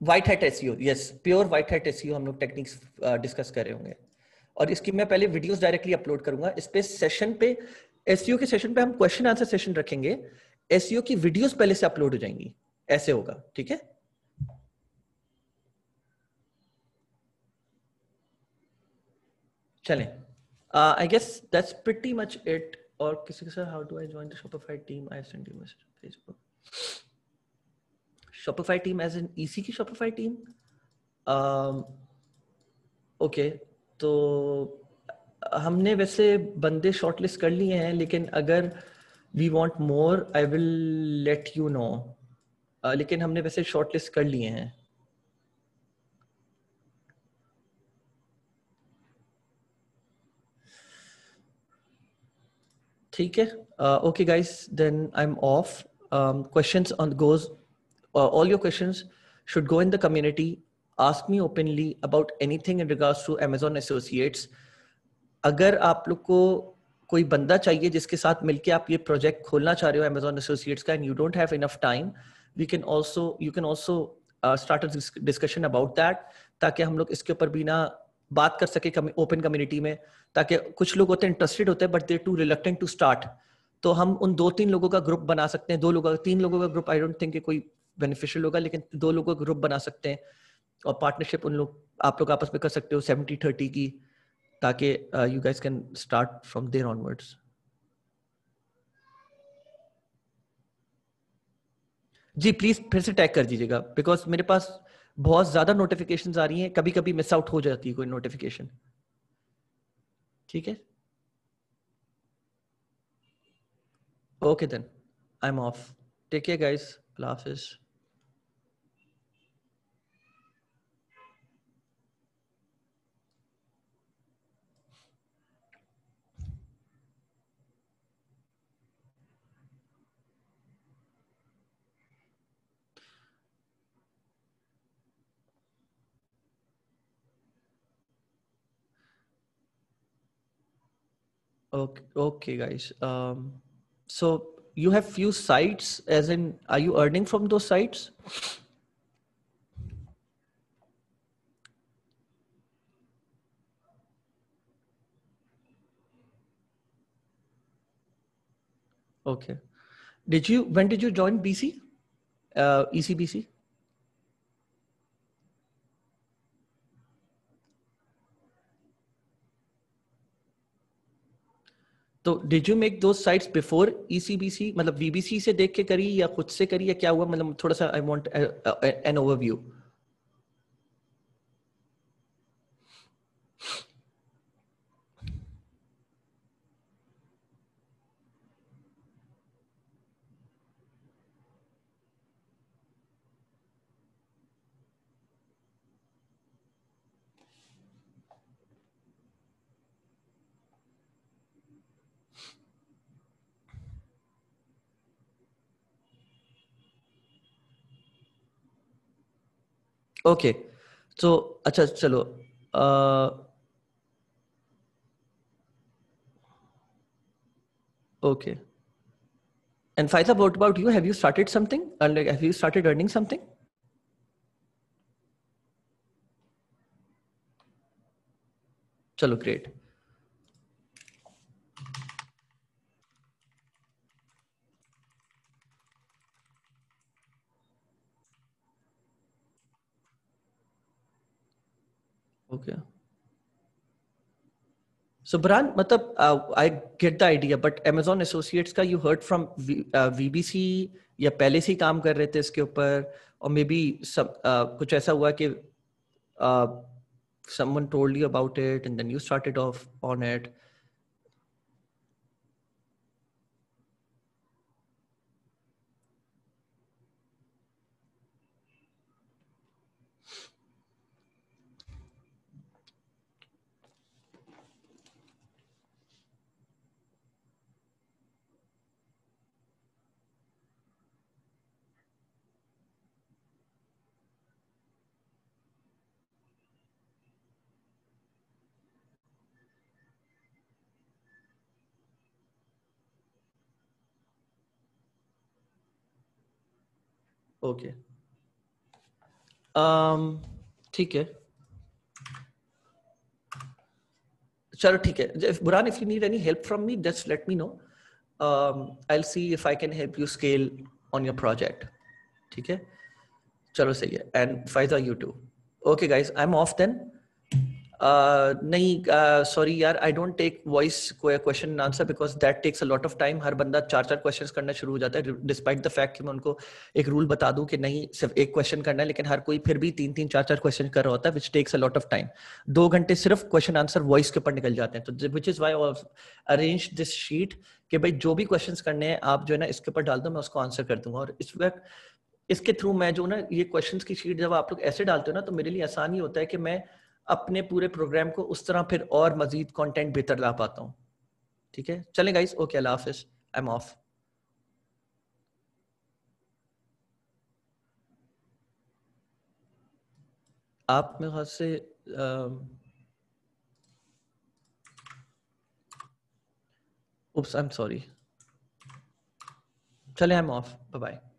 A: white hat S yes pure white hat S हम लोग टेक्निक्स डिस्कस uh, कर रहे होंगे और इसकी मैं पहले वीडियोस डायरेक्टली अपलोड करूंगा इस पे सेशन पे एस e के सेशन पे हम क्वेश्चन आंसर सेशन रखेंगे एस e की वीडियोस पहले से अपलोड हो जाएंगी ऐसे होगा ठीक है चलें I guess that's pretty much it और किसी के साथ how do I join the Shopify team I send you message Facebook Shopify team as an EC की Shopify team. Um, okay, तो हमने वैसे बंदे shortlist कर लिए हैं लेकिन अगर we want more, I will let you know. Uh, लेकिन हमने वैसे shortlist कर लिए हैं ठीक है okay guys then I am off questions on goes uh, all your questions should go in the community. Ask me openly about anything in regards to Amazon Associates. अगर आप लोग को कोई बंदा चाहिए जिसके साथ मिलके आप ये प्रोजेक्ट खोलना चाह रहे हो Amazon Associates का and you don't have enough time, we can also you can also uh, start a discussion about that ताकि हम लोग इसके ऊपर भी ना बात कर सके ओपन कम्युनिटी में ताकि कुछ लोग होते हैं इंटरेस्टेड होते हैं but they too reluctant to start तो हम उन दो तीन लोगों का ग्रुप बना सकते हैं दो लोगों का तीन लोगों का ग्रुप आई डोंट थिंक कोई बेनिफिशियल होगा लेकिन दो लोगों का ग्रुप बना सकते हैं और पार्टनरशिप उन लोग आप लोग आपस में कर सकते हो सेवेंटी थर्टी की ताकि you guys can start from there onwards जी प्लीज फिर से टैग कर दीजिएगा बिकॉज मेरे पास बहुत ज्यादा नोटिफिकेशन आ रही हैं कभी कभी मिस आउट हो जाती है कोई नोटिफिकेशन ठीक है okay then I am off take care guys अल्लाह हाफिज़ Okay, okay guys. Um, so you have few sites as in are you earning from those sites? Okay. Did you when did you join BC? Uh, ECBC? तो did you make दो sites before ECBC मतलब BBC से देख के करी या खुद से करी या क्या हुआ मतलब थोड़ा सा I want an overview okay तो अच्छा चलो okay and Faiza what about you have you started something have you started earning something चलो ग्रेट ओके सो ब्रांड मतलब I get the idea but Amazon associates का यू हर्ड फ्रॉम वीबीसी या पहले से ही काम कर रहे थे इसके ऊपर और मे बी सब uh, कुछ ऐसा हुआ कि someone told you about it and then you started off on it okay ठीक है चलो ठीक है Burhan if you need any help from me just let me know I see if I can help you scale on your project ठीक है चलो सही है and Faiza you too okay guys I am off then Uh, नहीं sorry uh, यार I don't take voice question answer because that takes a lot of time हर बंदा चार चार क्वेश्चन करना शुरू हो जाता है डिस्पाइट द फैक्ट कि मैं उनको एक रूल बता दूं कि नहीं सिर्फ एक क्वेश्चन करना है लेकिन हर कोई फिर भी तीन तीन चार चार क्वेश्चन कर रहा होता है which takes a lot of time दो घंटे सिर्फ क्वेश्चन आंसर वॉइस के ऊपर निकल जाते हैं तो which is why arrange this sheet कि भाई जो भी क्वेश्चन करने हैं आप जो है ना इसके ऊपर डाल दो मैं उसको आंसर कर दूंगा और इस वक्त इसके थ्रू मैं जो ना ये क्वेश्चंस की शीट जब आप लोग ऐसे डालते हो ना तो मेरे लिए आसान ही होता है कि मैं अपने पूरे प्रोग्राम को उस तरह फिर और मजीद कंटेंट बेहतर ला पाता हूँ ठीक है चलें गाइस ओके अल्लाह हाफिज आई एम ऑफ आप मेरे ख्याल से उप्स आई एम सॉरी चले I am off bye bye